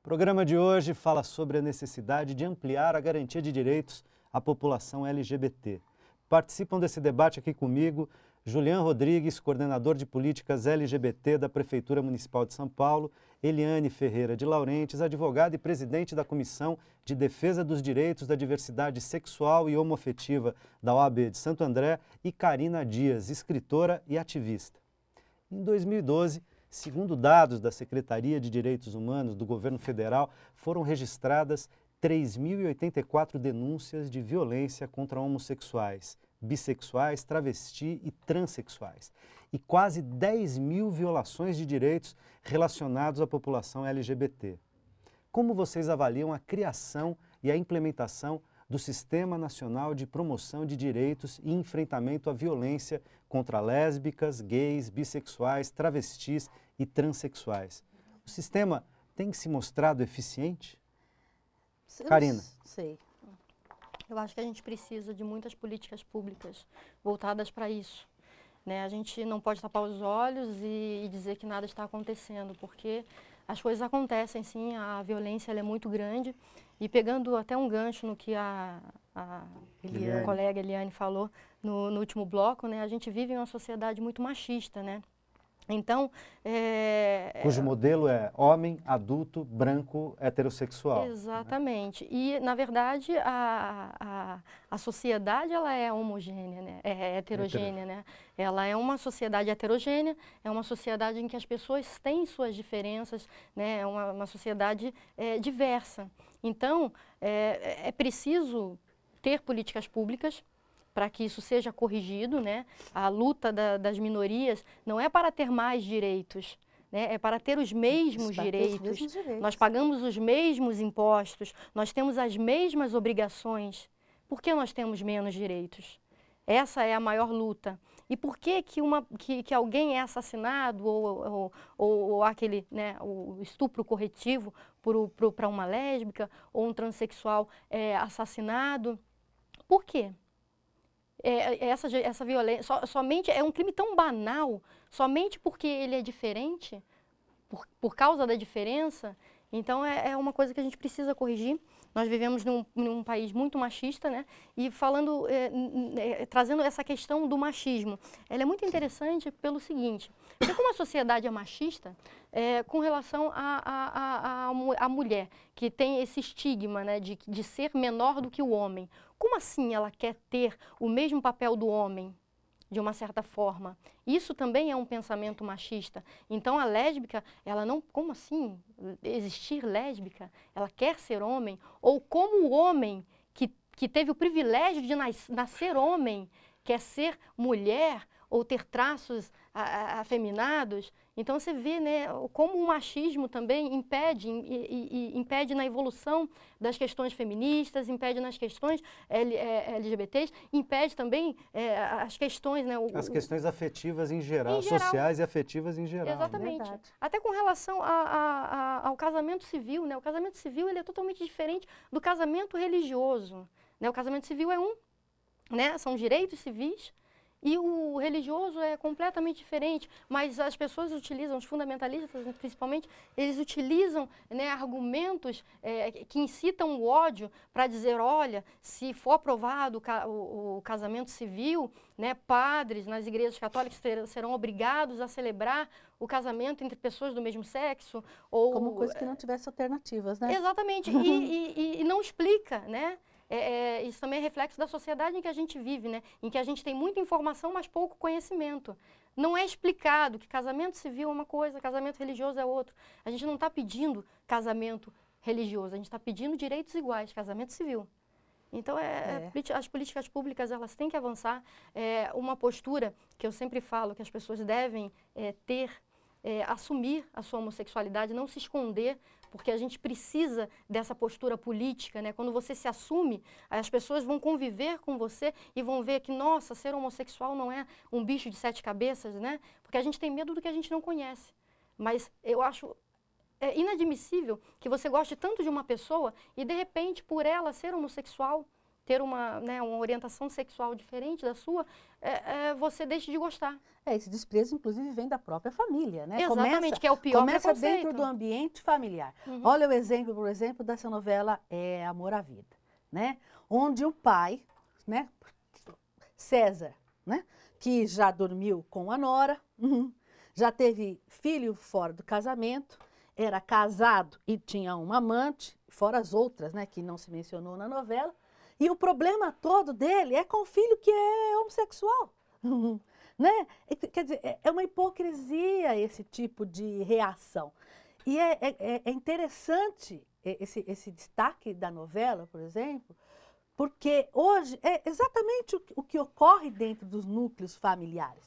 O programa de hoje fala sobre a necessidade de ampliar a garantia de direitos à população LGBT. Participam desse debate aqui comigo Julian Rodrigues, coordenador de políticas LGBT da Prefeitura Municipal de São Paulo, Eliane Ferreira de Laurentes, advogada e presidente da Comissão de Defesa dos Direitos da Diversidade Sexual e Homoafetiva da OAB de Santo André, e Karina Dias, escritora e ativista. Em 2012, segundo dados da Secretaria de Direitos Humanos do governo federal, foram registradas 3.084 denúncias de violência contra homossexuais, bissexuais, travesti e transexuais, e quase 10 mil violações de direitos relacionados à população LGBT. Como vocês avaliam a criação e a implementação do Sistema Nacional de Promoção de Direitos e Enfrentamento à Violência contra lésbicas, gays, bissexuais, travestis e transexuais. O sistema tem se mostrado eficiente? Eu Karina. Sei. Eu acho que a gente precisa de muitas políticas públicas voltadas para isso. Né? A gente não pode tapar os olhos e, e dizer que nada está acontecendo, porque as coisas acontecem sim, a violência é muito grande. E pegando até um gancho no que a, a Eliane. colega Eliane falou no, no, último bloco, né, a gente vive em uma sociedade muito machista, né? Então, é... Cujo modelo é homem, adulto, branco, heterossexual. Né? Exatamente. Né? E, na verdade, a, a, a, sociedade ela é homogênea, né? é heterogênea. Heter... Né? Ela é uma sociedade heterogênea, é uma sociedade em que as pessoas têm suas diferenças, né? é uma, uma sociedade é, diversa. Então, é, é preciso ter políticas públicas para que isso seja corrigido, né? A luta da, das minorias não é para ter mais direitos, né? é para ter os mesmos, direitos. os mesmos direitos. Nós pagamos os mesmos impostos, nós temos as mesmas obrigações. Por que nós temos menos direitos? Essa é a maior luta. E por que que, uma, que, que alguém é assassinado ou, ou, ou, ou aquele né, o estupro corretivo para uma lésbica ou um transexual é assassinado? Por quê? É, é, é, essa, essa violência, so, somente é um crime tão banal, somente porque ele é diferente, por, por causa da diferença, então é, é uma coisa que a gente precisa corrigir. Nós vivemos num, num país muito machista, né? E falando, é, é, trazendo essa questão do machismo, ela é muito interessante pelo seguinte: porque como a sociedade é machista, é, com relação à a, a, a, a, mulher, que tem esse estigma né, de, de ser menor do que o homem, como assim ela quer ter o mesmo papel do homem? de uma certa forma. Isso também é um pensamento machista. Então a lésbica, ela não, como assim existir lésbica? Ela quer ser homem ou como o homem que que teve o privilégio de nas, nascer homem, quer ser mulher, ou ter traços afeminados. Então você vê né, como o machismo também impede, e, e, impede na evolução das questões feministas, impede nas questões L, é, LGBTs, impede também é, as questões... Né, o, as questões afetivas em geral, em geral, sociais e afetivas em geral. Né? Exatamente. Até com relação a, a, a, ao casamento civil. Né? O casamento civil ele é totalmente diferente do casamento religioso. Né? O casamento civil é um, né? são direitos civis, e o religioso é completamente diferente, mas as pessoas utilizam, os fundamentalistas principalmente, eles utilizam né, argumentos é, que incitam o ódio para dizer, olha, se for aprovado o, o, o casamento civil, né, padres nas igrejas católicas ter, serão obrigados a celebrar o casamento entre pessoas do mesmo sexo. Ou, Como coisa que não tivesse alternativas, né? Exatamente, e, e, e não explica, né? é, é, isso também é reflexo da sociedade em que a gente vive, né? em que a gente tem muita informação, mas pouco conhecimento. Não é explicado que casamento civil é uma coisa, casamento religioso é outro. A gente não está pedindo casamento religioso, a gente está pedindo direitos iguais, casamento civil. Então, é, é. é. as políticas públicas elas têm que avançar. É, uma postura que eu sempre falo que as pessoas devem é, ter, é, assumir a sua homossexualidade, não se esconder porque a gente precisa dessa postura política, né? Quando você se assume, as pessoas vão conviver com você e vão ver que, nossa, ser homossexual não é um bicho de sete cabeças, né? Porque a gente tem medo do que a gente não conhece. Mas eu acho é inadmissível que você goste tanto de uma pessoa e de repente por ela ser homossexual ter uma, né, uma orientação sexual diferente da sua, é, é, você deixa de gostar. É, esse desprezo, inclusive, vem da própria família, né? Exatamente, começa, que é o pior Começa dentro então. do ambiente familiar. Uhum. Olha o exemplo, por exemplo, dessa novela é, Amor à Vida, né? Onde o pai, né, César, né, que já dormiu com a nora, uhum, já teve filho fora do casamento, era casado e tinha uma amante, fora as outras, né, que não se mencionou na novela, e o problema todo dele é com o filho que é homossexual. né? Quer dizer, é, é uma hipocrisia esse tipo de reação. E é, é, é, é interessante esse, esse destaque da novela, por exemplo, porque hoje é exatamente o, que ocorre dentro dos núcleos familiares.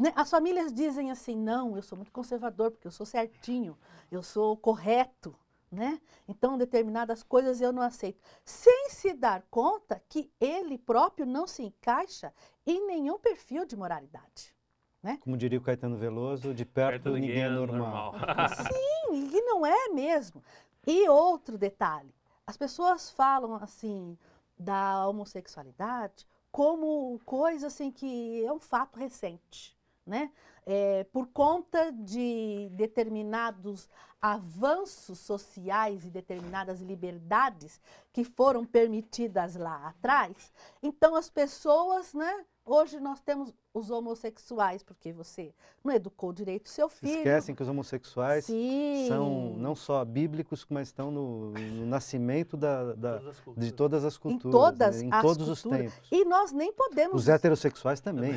Né? As famílias dizem assim: não, eu sou muito conservador, porque eu sou certinho, eu sou correto né? Então, determinadas coisas eu não aceito, sem se dar conta que ele próprio não se encaixa em nenhum perfil de moralidade. Né? Como diria o Caetano Veloso, de perto, perto é ninguém, é normal. normal. Sim, e não é mesmo. E outro detalhe, as pessoas falam assim da homossexualidade como coisa assim que é um fato recente né? É, por conta de determinados avanços sociais e determinadas liberdades que foram permitidas lá atrás, então as pessoas, né? Hoje nós temos os homossexuais, porque você não educou direito seu filho. Esquecem que os homossexuais Sim. são não só bíblicos, mas estão no, no nascimento da, da, de todas as culturas, em, todas né? em todos culturas. os tempos. E nós nem podemos... Os heterossexuais também,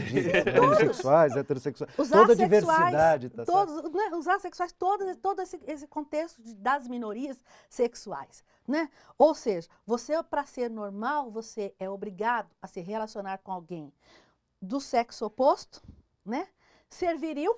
homossexuais, heterossexuais, os toda a diversidade. Tá todos, né? Os assexuais, todo, todo esse, esse contexto de, das minorias sexuais. Né? Ou seja, você para ser normal, você é obrigado a se relacionar com alguém do sexo oposto, né? Ser viril,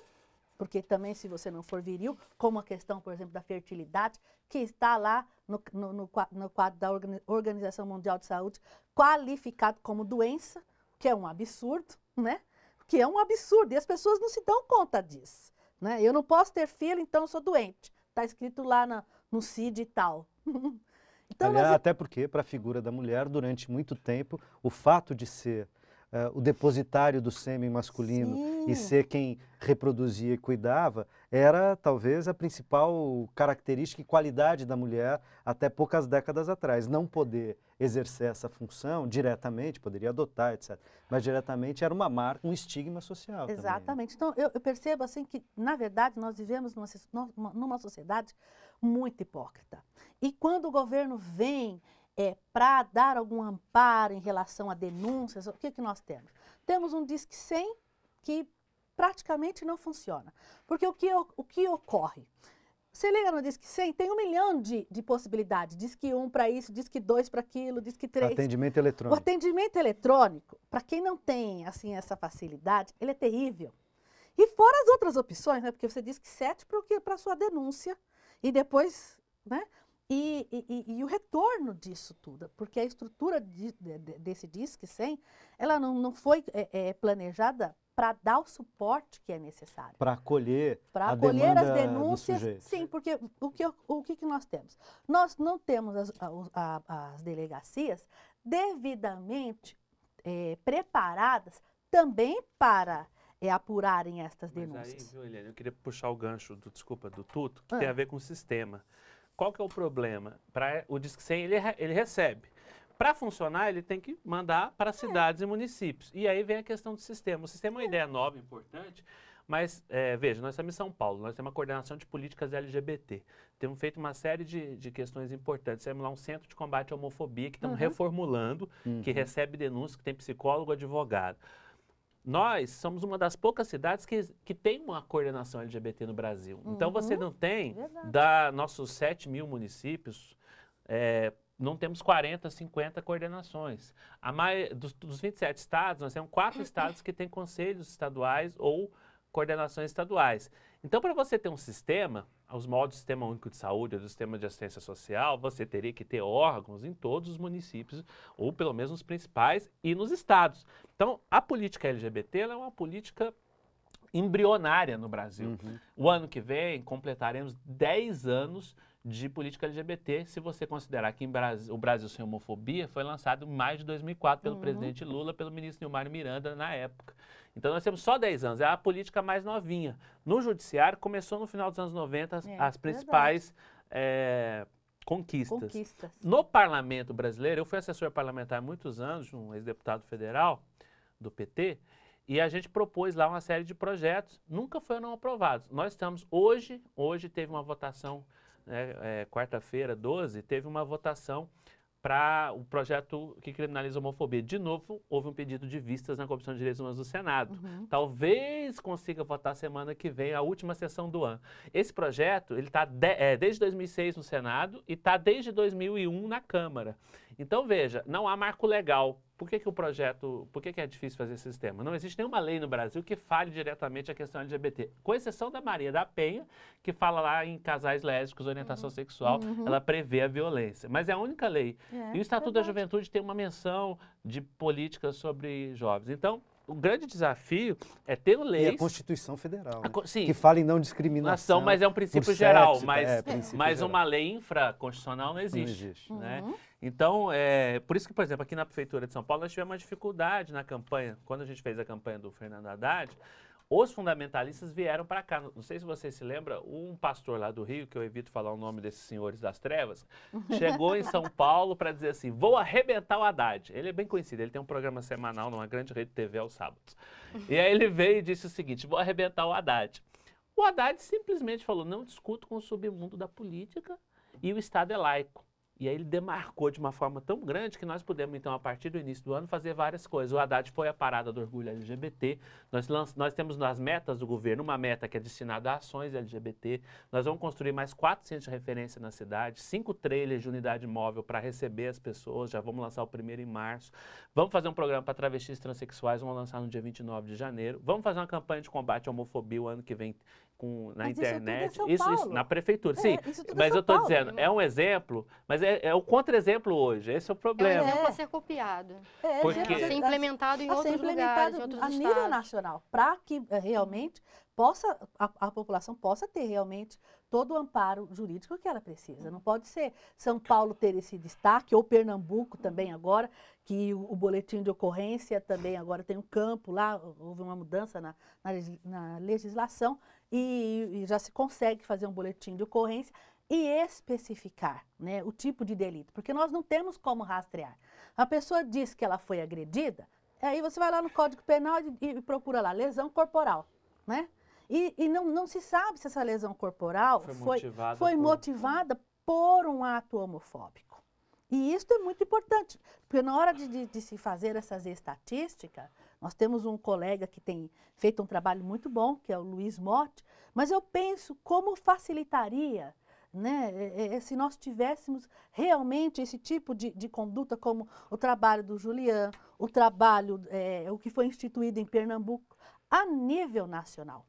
porque também se você não for viril, como a questão, por exemplo, da fertilidade, que está lá no, no, no, no quadro da Organização Mundial de Saúde, qualificado como doença, que é um absurdo, né? Que é um absurdo, e as pessoas não se dão conta disso. Né? Eu não posso ter filho, então eu sou doente. Está escrito lá na, no CID e tal. então, Aliás, Até porque, para a figura da mulher, durante muito tempo, o fato de ser uh, o depositário do sêmen masculino Sim. e ser quem reproduzia e cuidava, era talvez a principal característica e qualidade da mulher até poucas décadas atrás. Não poder exercer essa função diretamente, poderia adotar, etc. Mas diretamente era uma marca, um estigma social. Exatamente. Também, né? Então eu, eu, percebo assim que, na verdade, nós vivemos numa, numa sociedade muito hipócrita. E quando o governo vem é, para dar algum amparo em relação a denúncias, o que, que nós temos? Temos um Disque 100 que praticamente não funciona. Porque o que, o que ocorre? Você liga no Disque 100, tem um milhão de, de possibilidades. Disque 1 para isso, Disque 2 para aquilo, Disque 3. Atendimento eletrônico. O atendimento eletrônico, para quem não tem assim essa facilidade, ele é terrível. E fora as outras opções, né? Porque você diz que 7 para sua denúncia e depois, né? E, e, e, o retorno disso tudo, porque a estrutura de, de, desse DISC 100, ela não, não foi é, é, planejada para dar o suporte que é necessário. Para acolher Para acolher as denúncias, sim, porque o que, o que, que nós temos? Nós não temos as, a, a, as delegacias devidamente é, preparadas também para é, apurarem estas denúncias. Mas aí, viu, Helena, eu queria puxar o gancho, do, desculpa, do Tuto, que ah. tem a ver com o sistema qual que é o problema? Para o Disque 100 ele, ele recebe. Para funcionar, ele tem que mandar para é. cidades é. e municípios. E aí vem a questão do sistema. O sistema é uma é. ideia nova, importante, mas, é, veja, nós estamos em São Paulo, nós temos uma coordenação de políticas LGBT. Temos feito uma série de, de questões importantes. Temos lá um centro de combate à homofobia que estamos uhum. reformulando, uhum. que recebe denúncias, que tem psicólogo, advogado nós somos uma das poucas cidades que, que tem uma coordenação LGBT no Brasil. Então, uhum. Então você não tem, da nossos 7 mil municípios, é, não temos 40, 50 coordenações. A maioria, dos, dos 27 estados, nós temos quatro estados que têm conselhos estaduais ou coordenações estaduais. Então, para você ter um sistema, os modos do Sistema Único de Saúde do Sistema de Assistência Social, você teria que ter órgãos em todos os municípios, ou pelo menos nos principais, e nos estados. Então, a política LGBT é uma política embrionária no Brasil. Uhum. O ano que vem completaremos 10 anos de política LGBT, se você considerar que Brasil, o Brasil sem homofobia foi lançado em de 2004 pelo uhum. presidente Lula, pelo ministro Nilmar Miranda na época. Então nós temos só 10 anos, é a política mais novinha. No judiciário começou no final dos anos 90 as, é, as principais é, conquistas. conquistas. No parlamento brasileiro, eu fui assessor parlamentar há muitos anos, um ex-deputado federal do PT, e a gente propôs lá uma série de projetos, nunca foram aprovados. Nós estamos hoje, hoje teve uma votação né, é, quarta-feira, 12, teve uma votação para o projeto que criminaliza a homofobia. De novo, houve um pedido de vistas na Comissão de Direitos Humanos do Senado. Uhum. Talvez consiga votar semana que vem, a última sessão do ano. Esse projeto, ele está de, é, desde 2006 no Senado e está desde 2001 na Câmara. Então, veja, não há marco legal por que, que o projeto, por que, que é difícil fazer esse sistema? Não existe nenhuma lei no Brasil que fale diretamente a questão LGBT, com exceção da Maria da Penha, que fala lá em casais lésbicos, orientação uhum. sexual, uhum. ela prevê a violência. Mas é a única lei. É, e o Estatuto verdade. da Juventude tem uma menção de políticas sobre jovens. Então, o grande desafio é ter leis. E a Constituição Federal. Né? sim, que fala em não discriminação. mas é um princípio geral. É, mas é, princípio mas geral. uma lei infraconstitucional não existe. Não existe. Né? Uhum. Então, é, por isso que, por exemplo, aqui na Prefeitura de São Paulo, nós tivemos uma dificuldade na campanha, quando a gente fez a campanha do Fernando Haddad os fundamentalistas vieram para cá. Não sei se você se lembra, um pastor lá do Rio, que eu evito falar o nome desses senhores das trevas, chegou em São Paulo para dizer assim: vou arrebentar o Haddad. Ele é bem conhecido, ele tem um programa semanal numa grande rede TV aos sábados. E aí ele veio e disse o seguinte: vou arrebentar o Haddad. O Haddad simplesmente falou: não discuto com o submundo da política e o Estado é laico. E aí ele demarcou de uma forma tão grande que nós pudemos, então, a partir do início do ano, fazer várias coisas. O Haddad foi a parada do orgulho LGBT. Nós, nós temos nas metas do governo uma meta que é destinada a ações LGBT. Nós vamos construir mais 400 referências na cidade, cinco trailers de unidade móvel para receber as pessoas. Já vamos lançar o primeiro em março. Vamos fazer um programa para travestis transexuais, vamos lançar no dia 29 de janeiro. Vamos fazer uma campanha de combate à homofobia o ano que vem com, na mas internet. Isso, é isso, isso, na prefeitura, é, sim. mas eu estou dizendo, né? é um exemplo, mas é, é, o contra-exemplo hoje, esse é o problema. É um exemplo a ser copiado. É, Porque... a ser implementado em a outros implementado lugares, em outros a nível nacional, para que é, realmente possa, a, a população possa ter realmente todo o amparo jurídico que ela precisa. Não hum. pode ser São Paulo ter esse destaque, ou Pernambuco também agora, que o, o boletim de ocorrência também agora tem um campo lá, houve uma mudança na, na, na legislação, e, e já se consegue fazer um boletim de ocorrência e especificar né, o tipo de delito, porque nós não temos como rastrear. A pessoa diz que ela foi agredida, aí você vai lá no Código Penal e, e procura lá, lesão corporal, né? E, e não, não se sabe se essa lesão corporal foi, foi motivada, foi motivada por... por um ato homofóbico. E isso é muito importante, porque na hora de, de, de se fazer essas estatísticas, nós temos um colega que tem feito um trabalho muito bom, que é o Luiz Motti, mas eu penso como facilitaria né, é, é, se nós tivéssemos realmente esse tipo de, de conduta, como o trabalho do Julian, o trabalho, é, o que foi instituído em Pernambuco, a nível nacional.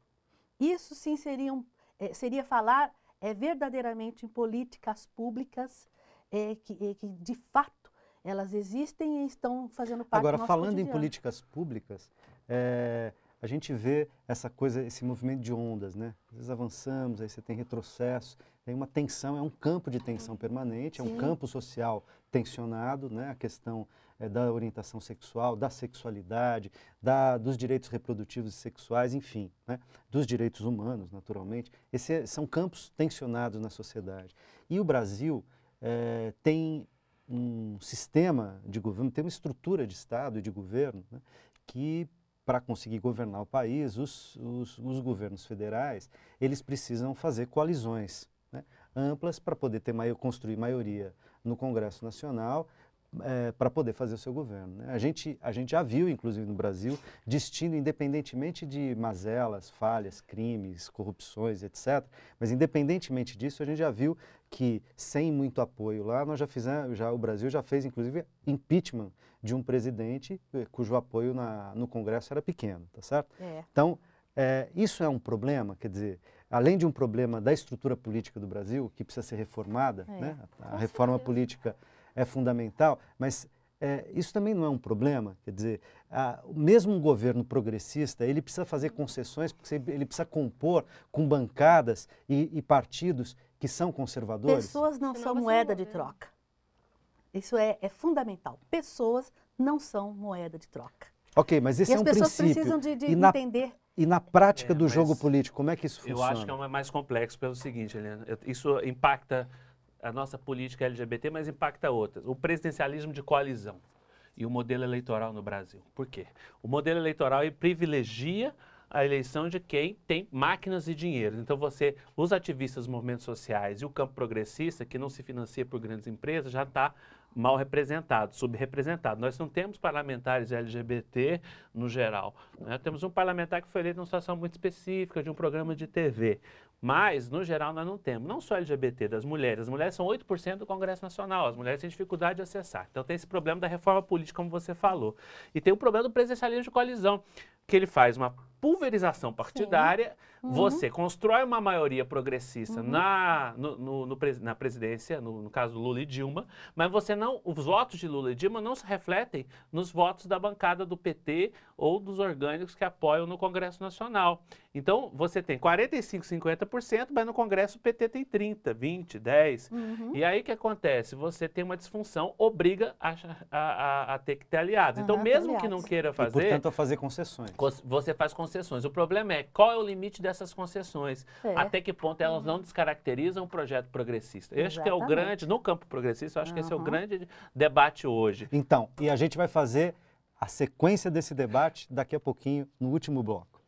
Isso sim seriam, eh, seria falar é, verdadeiramente em políticas públicas é, que, é, que, de fato, elas existem e estão fazendo parte Agora, do nosso falando cotidiano. em políticas públicas, é, a gente vê essa coisa, esse movimento de ondas, né? Às vezes avançamos, aí você tem retrocesso, tem uma tensão, é um campo de tensão uhum. permanente, é um campo social tensionado, né? A questão é, da orientação sexual, da sexualidade, da, dos direitos reprodutivos e sexuais, enfim, né, dos direitos humanos, naturalmente. Esses é, são campos tensionados na sociedade. E o Brasil é, tem um sistema de governo, tem uma estrutura de Estado e de governo né, que para conseguir governar o país, os, os, os, governos federais, eles precisam fazer coalizões né, amplas para poder ter construir maioria no Congresso Nacional é, eh, para poder fazer o seu governo. Né? A, gente, a gente já viu, inclusive no Brasil, destino, independentemente de mazelas, falhas, crimes, corrupções, etc., mas independentemente disso, a gente já viu que sem muito apoio lá, nós já fizemos, né, já, o Brasil já fez, inclusive, impeachment de um presidente eh, cujo apoio na, no Congresso era pequeno, tá certo? É. Então, é, isso é um problema, quer dizer, além de um problema da estrutura política do Brasil, que precisa ser reformada, é, né? a, a reforma política é fundamental, mas é, isso também não é um problema. Quer dizer, a, mesmo um governo progressista, ele precisa fazer concessões, porque ele precisa compor com bancadas e, e partidos que são conservadores. Pessoas não Senão são moeda de troca. Isso é, é fundamental. Pessoas não são moeda de troca. Ok, mas esse e é um princípio. as pessoas precisam de, de na, entender. E na prática é, do jogo político, como é que isso funciona? Eu acho que é mais complexo pelo seguinte, Helena. Isso impacta a nossa política LGBT, mas impacta outras. O presidencialismo de coalizão e o modelo eleitoral no Brasil. Por quê? O modelo eleitoral privilegia a eleição de quem tem máquinas e dinheiro. Então você, os ativistas dos movimentos sociais e o campo progressista, que não se financia por grandes empresas, já está mal representado, subrepresentado. Nós não temos parlamentares LGBT no geral. Né? Temos um parlamentar que foi eleito numa situação muito específica, de um programa de TV. Mas, no geral, nós não temos. Não só LGBT, das mulheres. As mulheres são 8% do Congresso Nacional. As mulheres têm dificuldade de acessar. Então, tem esse problema da reforma política, como você falou. E tem o problema do presencialismo de coalizão, que ele faz uma pulverização partidária, uhum. você constrói uma maioria progressista uhum. na, no, no, no, na presidência, no, no caso Lula e Dilma, mas você não, os votos de Lula e Dilma não se refletem nos votos da bancada do PT ou dos orgânicos que apoiam no Congresso Nacional. Então, você tem 45, 50%, mas no Congresso o PT tem 30, 20, 10. Uhum. E aí o que acontece? Você tem uma disfunção, obriga a, a, a, ter que ter aliados. Uhum, então, ah, mesmo aliados. que não queira fazer... E, portanto, a fazer concessões. Você faz concessões concessões. O problema é qual é o limite dessas concessões, é. até que ponto elas uhum. não descaracterizam o projeto progressista. esse que é o grande, no campo progressista, eu acho uhum. que esse é o uhum. grande debate hoje. Então, e a gente vai fazer a sequência desse debate daqui a pouquinho, no último bloco.